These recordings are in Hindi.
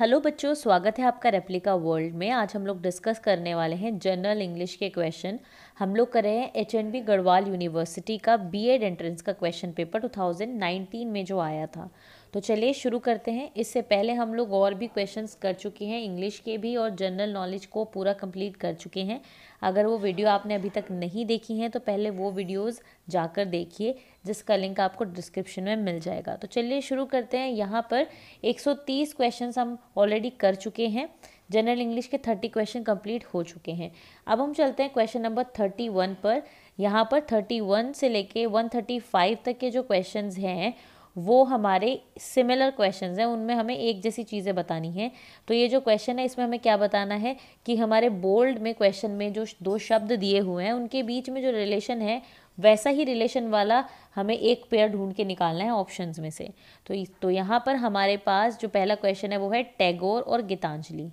हेलो बच्चों स्वागत है आपका रेप्लिका वर्ल्ड में आज हम लोग डिस्कस करने वाले हैं जनरल इंग्लिश के क्वेश्चन हम लोग कर रहे हैं H N B Garhwal university का बीएड एंट्रेंस का क्वेश्चन पेपर 2019 में जो आया था तो चलिए शुरू करते हैं इससे पहले हम लोग और भी क्वेश्चंस कर चुके हैं इंग्लिश के भी और जनरल नॉलेज को पूरा कंप्लीट कर चुके हैं अगर वो वीडियो आपने अभी तक नहीं देखी हैं तो पहले वो वीडियोस जाकर देखिए जिसका लिंक आपको डिस्क्रिप्शन में मिल जाएगा तो चलिए शुरू करते हैं यहाँ पर 130 क्वेश्चंस हम ऑलरेडी कर चुके हैं जनरल इंग्लिश के थर्टी क्वेश्चन कम्प्लीट हो चुके हैं अब हम चलते हैं क्वेश्चन नंबर थर्टी पर यहाँ पर थर्टी से लेके वन तक के जो क्वेश्चन हैं वो हमारे सिमिलर क्वेश्चन हैं उनमें हमें एक जैसी चीज़ें बतानी हैं तो ये जो क्वेश्चन है इसमें हमें क्या बताना है कि हमारे बोल्ड में क्वेश्चन में जो दो शब्द दिए हुए हैं उनके बीच में जो रिलेशन है वैसा ही रिलेशन वाला हमें एक पेयर ढूंढ के निकालना है ऑप्शंस में से तो तो यहाँ पर हमारे पास जो पहला क्वेश्चन है वो है टैगोर और गीतांजलि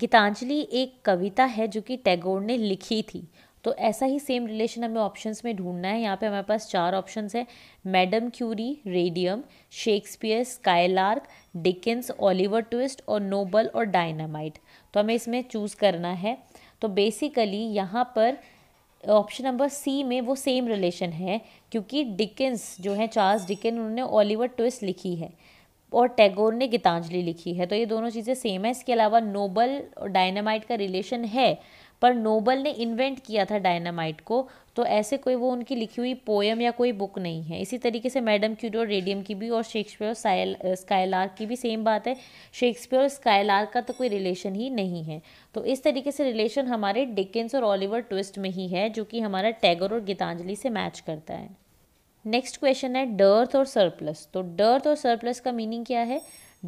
गीतांजलि एक कविता है जो कि टैगोर ने लिखी थी तो ऐसा ही सेम रिलेशन हमें ऑप्शंस में ढूंढना है यहाँ पे हमारे पास चार ऑप्शंस है madam Curie radium Shakespeare skylark Dickens Oliver Twist और नोबल और डायनामाइट तो हमें इसमें चूज़ करना है तो बेसिकली यहाँ पर ऑप्शन नंबर सी में वो सेम रिलेशन है क्योंकि डिकेंस जो है चार्ल्स डिकेंस उन्होंने ओलिवर ट्विस्ट लिखी है और टैगोर ने गीतांजलि लिखी है तो ये दोनों चीज़ें सेम है इसके अलावा नोबल और डायनामाइट का रिलेशन है पर नोबल ने इन्वेंट किया था डायनामाइट को तो ऐसे कोई वो उनकी लिखी हुई पोएम या कोई बुक नहीं है इसी तरीके से मैडम क्यूरी रेडियम की भी और शेक्सपियर और स्कायलार्क की भी सेम बात है शेक्सपियर और स्कायलार्क का तो कोई रिलेशन ही नहीं है तो इस तरीके से रिलेशन हमारे डिकेंस और ऑलिवर ट्विस्ट में ही है जो कि हमारा टैगर और गीतांजलि से मैच करता है नेक्स्ट क्वेश्चन है डर्थ और सरप्लस तो डर्थ और सरप्लस का मीनिंग क्या है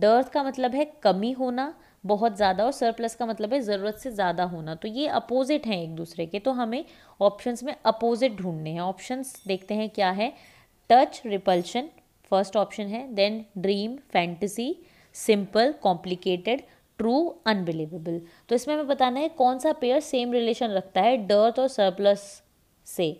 डर्थ का मतलब है कमी होना बहुत ज़्यादा और सरप्लस का मतलब है ज़रूरत से ज़्यादा होना तो ये अपोजिट हैं एक दूसरे के तो हमें ऑप्शंस में अपोजिट ढूंढने हैं ऑप्शंस देखते हैं क्या है टच रिपल्शन फर्स्ट ऑप्शन है then dream fantasy simple complicated true unbelievable तो इसमें हमें बताना है कौन सा पेयर सेम रिलेशन रखता है डर्थ और सरप्लस से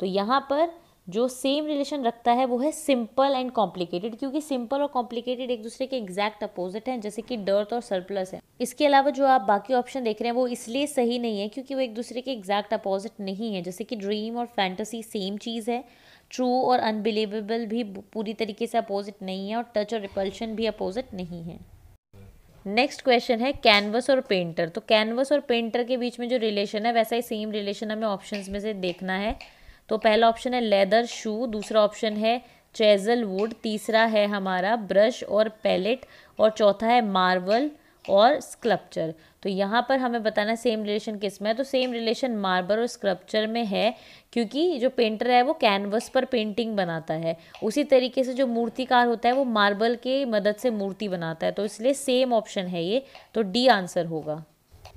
तो यहाँ पर जो सेम रिलेशन रखता है वो है सिंपल एंड कॉम्प्लिकेटेड क्योंकि सिंपल और कॉम्प्लिकेटेड एक दूसरे के एग्जैक्ट अपोजिट हैं जैसे कि डर्थ और सरप्लस है इसके अलावा जो आप बाकी ऑप्शन देख रहे हैं वो इसलिए सही नहीं है क्योंकि वो एक दूसरे के एग्जैक्ट अपोजिट नहीं है जैसे कि ड्रीम और फैंटसी सेम चीज़ है ट्रू और अनबिलीवेबल भी पूरी तरीके से अपोजिट नहीं है और टच और रिपल्शन भी अपोजिट नहीं है नेक्स्ट क्वेश्चन है कैनवस और पेंटर तो कैनवस और पेंटर के बीच में जो रिलेशन है वैसा ही सेम रिलेशन हमें ऑप्शंस में से देखना है तो पहला ऑप्शन है लेदर शू दूसरा ऑप्शन है चेजल वुड तीसरा है हमारा ब्रश और पैलेट और चौथा है मार्बल और स्क्रप्चर तो यहाँ पर हमें बताना है सेम रिलेशन किस में है तो सेम रिलेशन मार्बल और स्क्रप्चर में है क्योंकि जो पेंटर है वो कैनवस पर पेंटिंग बनाता है उसी तरीके से जो मूर्तिकार होता है वो मार्बल के मदद से मूर्ति बनाता है तो इसलिए सेम ऑप्शन है ये तो डी आंसर होगा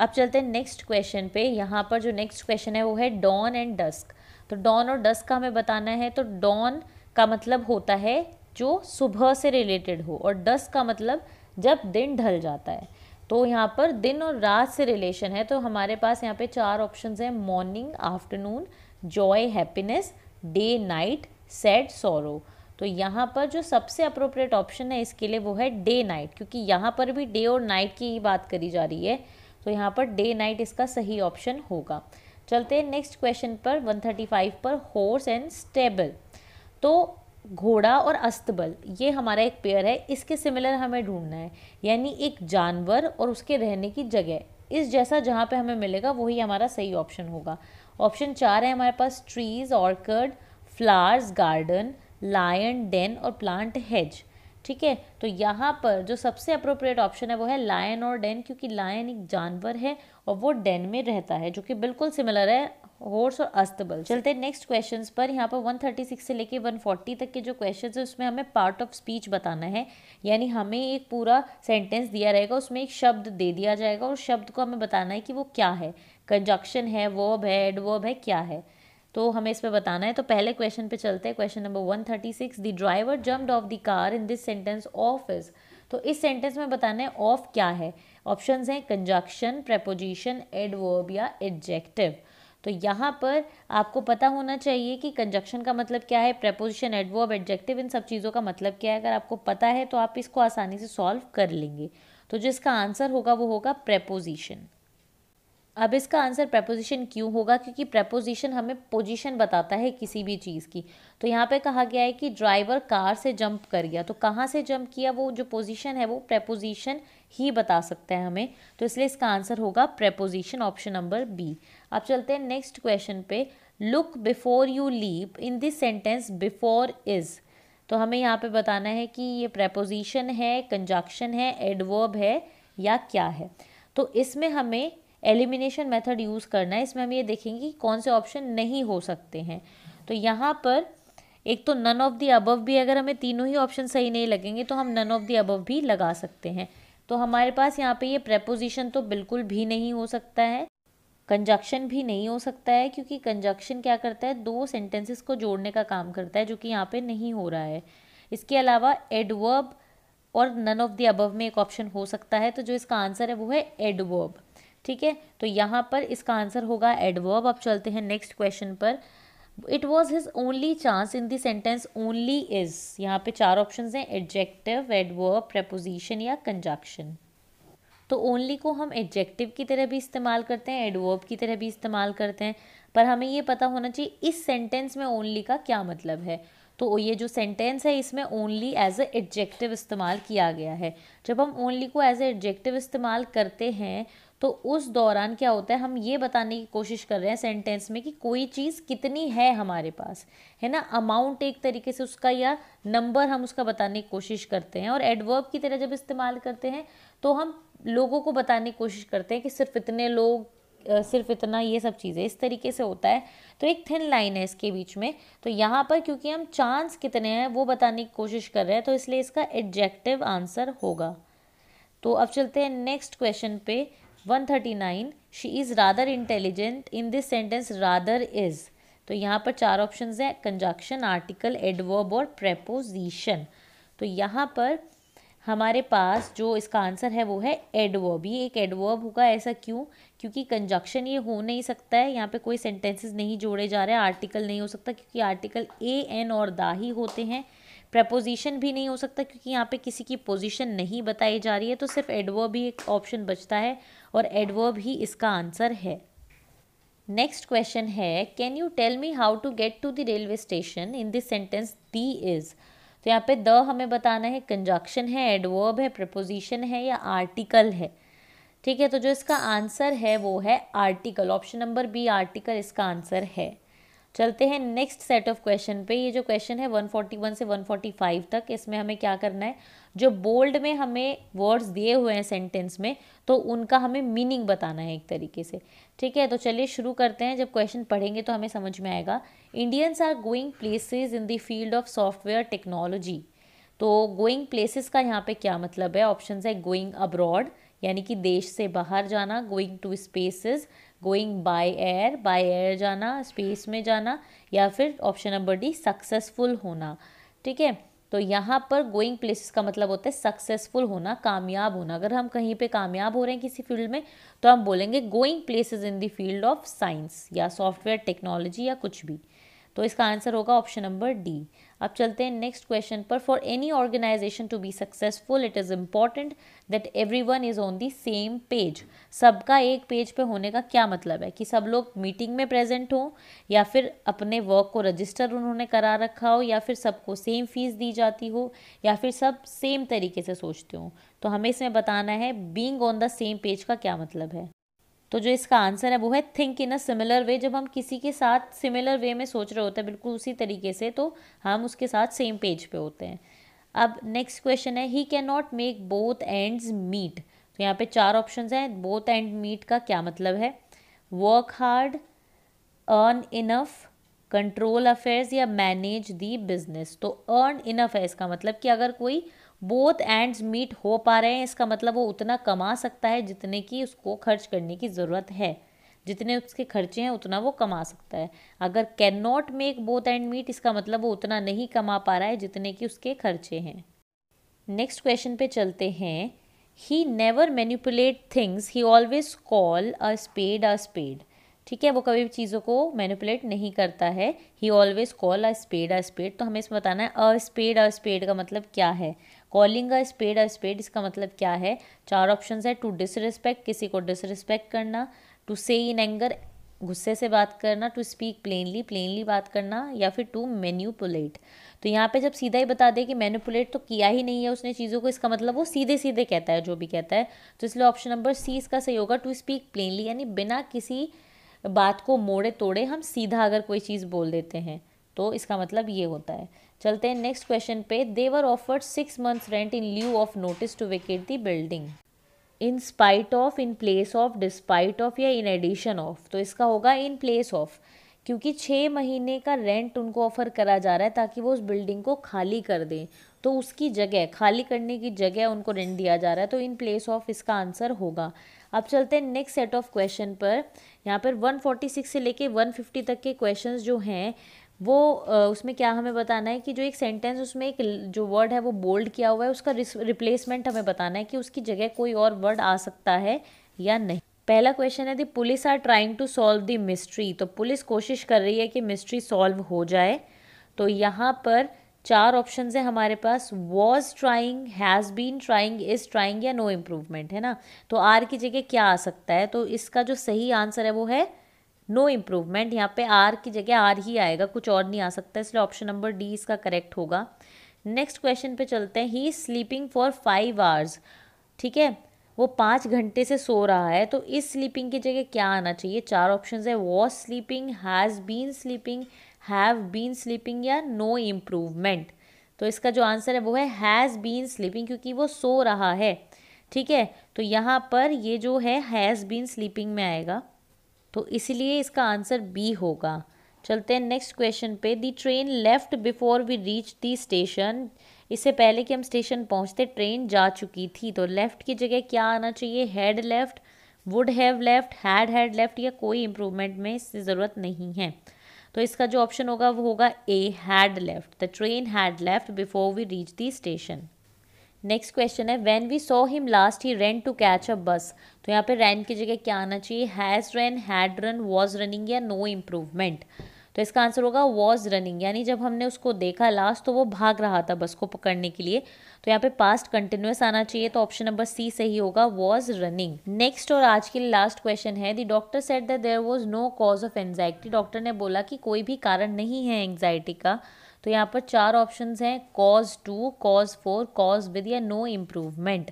अब चलते हैं नेक्स्ट क्वेश्चन पे यहाँ पर जो नेक्स्ट क्वेश्चन है वो है डॉन एंड डस्क तो डॉन और डस्क का हमें बताना है तो डॉन का मतलब होता है जो सुबह से रिलेटेड हो और डस्क का मतलब जब दिन ढल जाता है तो यहाँ पर दिन और रात से रिलेशन है तो हमारे पास यहाँ पे चार ऑप्शंस हैं morning afternoon joy happiness day night sad sorrow तो यहाँ पर जो सबसे अप्रोप्रिएट ऑप्शन है इसके लिए वो है डे नाइट क्योंकि यहाँ पर भी डे और नाइट की ही बात करी जा रही है तो यहाँ पर डे नाइट इसका सही ऑप्शन होगा चलते हैं नेक्स्ट क्वेश्चन पर 135 पर हॉर्स एंड स्टेबल तो घोड़ा और अस्तबल ये हमारा एक पेयर है इसके सिमिलर हमें ढूंढना है यानी एक जानवर और उसके रहने की जगह इस जैसा जहाँ पे हमें मिलेगा वही हमारा सही ऑप्शन होगा ऑप्शन चार है हमारे पास trees orchard flowers garden lion den और प्लांट हेज ठीक है तो यहाँ पर जो सबसे अप्रोप्रिएट ऑप्शन है वो है लायन और डेन क्योंकि लायन एक जानवर है और वो डेन में रहता है जो कि बिल्कुल सिमिलर है हॉर्स और अस्तबल चलते हैं नेक्स्ट क्वेश्चंस पर यहाँ पर 136 से लेके 140 तक के जो क्वेश्चंस है उसमें हमें पार्ट ऑफ स्पीच बताना है यानी हमें एक पूरा सेंटेंस दिया रहेगा उसमें एक शब्द दे दिया जाएगा और शब्द को हमें बताना है कि वो क्या है कंजक्शन है वर्ब है एडवर्ब है क्या है तो हमें इस पर बताना है तो पहले क्वेश्चन पे चलते हैं question number one thirty six the driver jumped off the car in this sentence off is तो इस सेंटेंस में बताना है ऑफ क्या है ऑप्शंस हैं कंजक्शन प्रपोजिशन एडवर्ब या एडजेक्टिव तो यहाँ पर आपको पता होना चाहिए कि कंजक्शन का मतलब क्या है प्रपोजिशन एडवर्ब एडजेक्टिव इन सब चीज़ों का मतलब क्या है अगर आपको पता है तो आप इसको आसानी से सॉल्व कर लेंगे तो जिसका आंसर होगा वो होगा प्रपोजिशन अब इसका आंसर प्रपोजिशन क्यों होगा क्योंकि प्रपोजिशन हमें पोजिशन बताता है किसी भी चीज़ की तो यहाँ पे कहा गया है कि ड्राइवर कार से जंप कर गया तो कहाँ से जंप किया वो जो पोजिशन है वो प्रपोजिशन ही बता सकता है हमें तो इसलिए इसका आंसर होगा प्रपोजिशन ऑप्शन नंबर बी अब चलते हैं नेक्स्ट क्वेश्चन पे look before you leap in this sentence before is तो हमें यहाँ पे बताना है कि ये प्रपोजिशन है कंजाक्शन है एडवर्ब है या क्या है तो इसमें हमें एलिमिनेशन मेथड यूज़ करना है इसमें हम ये देखेंगे कि कौन से ऑप्शन नहीं हो सकते हैं तो यहाँ पर एक तो नन ऑफ दी अबव भी अगर हमें तीनों ही ऑप्शन सही नहीं लगेंगे तो हम नन ऑफ दी अबव भी लगा सकते हैं तो हमारे पास यहाँ पे ये प्रेपोजिशन तो बिल्कुल भी नहीं हो सकता है कंजक्शन भी नहीं हो सकता है क्योंकि कंजक्शन क्या करता है दो सेंटेंसेस को जोड़ने का काम करता है जो कि यहाँ पे नहीं हो रहा है इसके अलावा एडवर्ब और नन ऑफ द अबव में एक ऑप्शन हो सकता है तो जो इसका आंसर है वो है एडवर्ब ठीक है तो यहाँ पर इसका आंसर होगा एडवर्ब अब चलते हैं नेक्स्ट क्वेश्चन पर it was his only chance in sentence only is यहाँ पे चार ऑप्शन हैं एडजेक्टिव एडवर्ब प्रपोजिशन या कंजक्शन तो ओनली को हम एडजेक्टिव की तरह भी इस्तेमाल करते हैं एडवर्ब की तरह भी इस्तेमाल करते हैं पर हमें ये पता होना चाहिए इस सेंटेंस में ओनली का क्या मतलब है तो ये जो सेंटेंस है इसमें ओनली एज ए एडजेक्टिव इस्तेमाल किया गया है जब हम ओनली को एज ए एडजेक्टिव इस्तेमाल करते हैं तो उस दौरान क्या होता है हम ये बताने की कोशिश कर रहे हैं सेंटेंस में कि कोई चीज़ कितनी है हमारे पास है ना अमाउंट एक तरीके से उसका या नंबर हम उसका बताने की कोशिश करते हैं और एडवर्ब की तरह जब इस्तेमाल करते हैं तो हम लोगों को बताने की कोशिश करते हैं कि सिर्फ इतने लोग सिर्फ इतना ये सब चीज़ें इस तरीके से होता है तो एक थिन लाइन है इसके बीच में तो यहाँ पर क्योंकि हम चांस कितने हैं वो बताने की कोशिश कर रहे हैं तो इसलिए इसका एडजेक्टिव आंसर होगा तो अब चलते हैं नेक्स्ट क्वेश्चन पे 139 she is rather intelligent in this sentence rather is तो यहाँ पर चार ऑप्शन हैं कंजक्शन आर्टिकल एडवर्ब और प्रेपोजिशन तो यहाँ पर हमारे पास जो इसका आंसर है वो है एडवर्ब ये एक एडवर्ब होगा ऐसा क्यों क्योंकि कंजक्शन ये हो नहीं सकता है यहाँ पे कोई सेंटेंसेस नहीं जोड़े जा रहे हैं आर्टिकल नहीं हो सकता क्योंकि आर्टिकल ए एन और दा ही होते हैं प्रपोजिशन भी नहीं हो सकता क्योंकि यहाँ पे किसी की पोजीशन नहीं बताई जा रही है तो सिर्फ एडवर्ब ही एक ऑप्शन बचता है और एडवर्ब ही इसका आंसर है नेक्स्ट क्वेश्चन है can you tell me how to get to the railway station in this sentence the is तो यहाँ पे द हमें बताना है कंजक्शन है एडवर्ब है प्रपोजिशन है या आर्टिकल है ठीक है तो जो इसका आंसर है वो है article option number B article इसका आंसर है चलते हैं नेक्स्ट सेट ऑफ क्वेश्चन पे ये जो क्वेश्चन है 141 से 145 तक इसमें हमें क्या करना है जो बोल्ड में हमें वर्ड्स दिए हुए हैं सेंटेंस में तो उनका हमें मीनिंग बताना है एक तरीके से ठीक है तो चलिए शुरू करते हैं जब क्वेश्चन पढ़ेंगे तो हमें समझ में आएगा Indians are going places in the field of software technology तो गोइंग प्लेसेस का यहाँ पे क्या मतलब है ऑप्शन है गोइंग अब्रॉड यानी कि देश से बाहर जाना going to spaces going by air by air जाना स्पेस में जाना या फिर ऑप्शन नंबर डी सक्सेसफुल होना ठीक है तो यहाँ पर गोइंग प्लेसेस का मतलब होता है सक्सेसफुल होना कामयाब होना अगर हम कहीं पे कामयाब हो रहे हैं किसी फील्ड में तो हम बोलेंगे going places in the field of science या सॉफ्टवेयर टेक्नोलॉजी या कुछ भी तो इसका आंसर होगा ऑप्शन नंबर डी अब चलते हैं नेक्स्ट क्वेश्चन पर for any organisation to be successful it is important that everyone is on the same page सबका एक पेज पे होने का क्या मतलब है कि सब लोग मीटिंग में प्रेजेंट हों या फिर अपने वर्क को रजिस्टर उन्होंने करा रखा हो या फिर सबको सेम फीस दी जाती हो या फिर सब सेम तरीके से सोचते हों तो हमें इसमें बताना है being on the same page का क्या मतलब है तो जो इसका आंसर है वो है think in a similar way जब हम किसी के साथ सिमिलर वे में सोच रहे होते हैं बिल्कुल उसी तरीके से तो हम उसके साथ सेम पेज पे होते हैं अब नेक्स्ट क्वेश्चन है he cannot make both ends meet तो यहाँ पे चार ऑप्शन हैं बोथ एंड मीट का क्या मतलब है work hard earn enough control affairs या मैनेज दी बिजनेस तो अर्न इन अफेयर्स का मतलब कि अगर कोई बोथ एंड्स मीट हो पा रहे हैं इसका मतलब वो उतना कमा सकता है जितने की उसको खर्च करने की ज़रूरत है जितने उसके खर्चे हैं उतना वो कमा सकता है अगर cannot make both end meet इसका मतलब वो उतना नहीं कमा पा रहा है जितने की उसके खर्चे हैं नेक्स्ट क्वेश्चन पे चलते हैं he never manipulate things he always call a spade a spade ठीक है वो कभी भी चीज़ों को मैनिपुलेट नहीं करता है he always call a spade a spade तो हमें इसमें बताना है अ स्पेड अ स्पेड का मतलब क्या है calling a spade a spade इसका मतलब क्या है चार ऑप्शन है टू डिसरिस्पेक्ट किसी को डिसरिस्पेक्ट करना टू से इन एंगर गुस्से से बात करना टू स्पीक प्लेनली प्लेनली बात करना या फिर टू मैन्यूपुलेट तो यहाँ पे जब सीधा ही बता दे कि मैन्यूपुलेट तो किया ही नहीं है उसने चीज़ों को इसका मतलब वो सीधे सीधे कहता है जो भी कहता है तो इसलिए ऑप्शन नंबर सी इसका सही होगा टू स्पीक प्लेनली यानी बिना किसी बात को मोड़े तोड़े हम सीधा अगर कोई चीज़ बोल देते हैं तो इसका मतलब ये होता है चलते हैं नेक्स्ट क्वेश्चन पे they were offered six months rent in lieu of notice to vacate the building in spite of in place of despite of या इन एडिशन ऑफ तो इसका होगा इन प्लेस ऑफ क्योंकि छः महीने का रेंट उनको ऑफ़र करा जा रहा है ताकि वो उस बिल्डिंग को खाली कर दें तो उसकी जगह खाली करने की जगह उनको रेंट दिया जा रहा है तो इन प्लेस ऑफ इसका आंसर होगा अब चलते हैं नेक्स्ट सेट ऑफ क्वेश्चन पर यहाँ पर 146 से लेके 150 तक के क्वेश्चंस जो हैं वो उसमें क्या हमें बताना है कि जो एक सेंटेंस उसमें एक जो वर्ड है वो बोल्ड किया हुआ है उसका रिप्लेसमेंट हमें बताना है कि उसकी जगह कोई और वर्ड आ सकता है या नहीं पहला क्वेश्चन है the police are trying to solve the mystery तो पुलिस कोशिश कर रही है कि मिस्ट्री सॉल्व हो जाए तो यहाँ पर चार ऑप्शन है हमारे पास was trying has been trying is trying या नो इम्प्रूवमेंट है ना तो आर की जगह क्या आ सकता है तो इसका जो सही आंसर है वो है नो इम्प्रूवमेंट यहाँ पे आर की जगह आर ही आएगा कुछ और नहीं आ सकता इसलिए ऑप्शन नंबर डी इसका करेक्ट होगा नेक्स्ट क्वेश्चन पे चलते हैं he sleeping for five hours ठीक है वो पाँच घंटे से सो रहा है तो इस स्लीपिंग की जगह क्या आना चाहिए चार ऑप्शन है was sleeping has been sleeping have been sleeping या नो इम्प्रूवमेंट तो इसका जो आंसर है वो है हैज़ बीन स्लीपिंग क्योंकि वो सो रहा है ठीक है तो यहाँ पर ये जो है हैज़ बीन स्लीपिंग में आएगा तो इसलिए इसका आंसर बी होगा चलते हैं नेक्स्ट क्वेश्चन पे the train left before we reach the station इससे पहले कि हम स्टेशन पहुँचते ट्रेन जा चुकी थी तो लेफ़्ट की जगह क्या आना चाहिए had left would have left had had left या कोई इम्प्रूवमेंट में इससे ज़रूरत नहीं है तो इसका जो ऑप्शन होगा वो होगा A had left the train had left before we reach the station next question है when we saw him last he ran to catch a bus तो यहाँ पे रैन की जगह क्या आना चाहिए has run had run was running या नो इम्प्रूवमेंट तो इसका आंसर होगा वॉज रनिंग यानी जब हमने उसको देखा लास्ट तो वो भाग रहा था बस को पकड़ने के लिए तो यहाँ पे पास्ट कंटिन्यूस आना चाहिए तो ऑप्शन नंबर सी सही होगा वॉज रनिंग नेक्स्ट और आज के लिए लास्ट क्वेश्चन है the doctor said that there was no cause of anxiety doctor ने बोला कि कोई भी कारण नहीं है एंगजाइटी का तो यहाँ पर चार ऑप्शंस हैं cause to cause for cause with या नो इम्प्रूवमेंट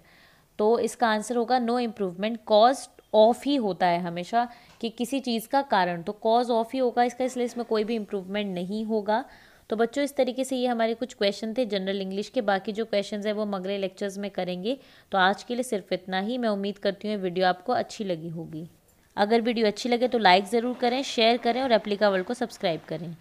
तो इसका आंसर होगा नो इम्प्रूवमेंट कॉज ऑफ ही होता है हमेशा कि किसी चीज़ का कारण तो कॉज ऑफ ही होगा इसका इसलिए इसमें कोई भी इम्प्रूवमेंट नहीं होगा तो बच्चों इस तरीके से ये हमारे कुछ क्वेश्चन थे जनरल इंग्लिश के बाकी जो क्वेश्चंस हैं वो हम अगले लेक्चर्स में करेंगे तो आज के लिए सिर्फ इतना ही मैं उम्मीद करती हूँ वीडियो आपको अच्छी लगी होगी अगर वीडियो अच्छी लगे तो लाइक ज़रूर करें शेयर करें और एप्लीका वर्ल्ड को सब्सक्राइब करें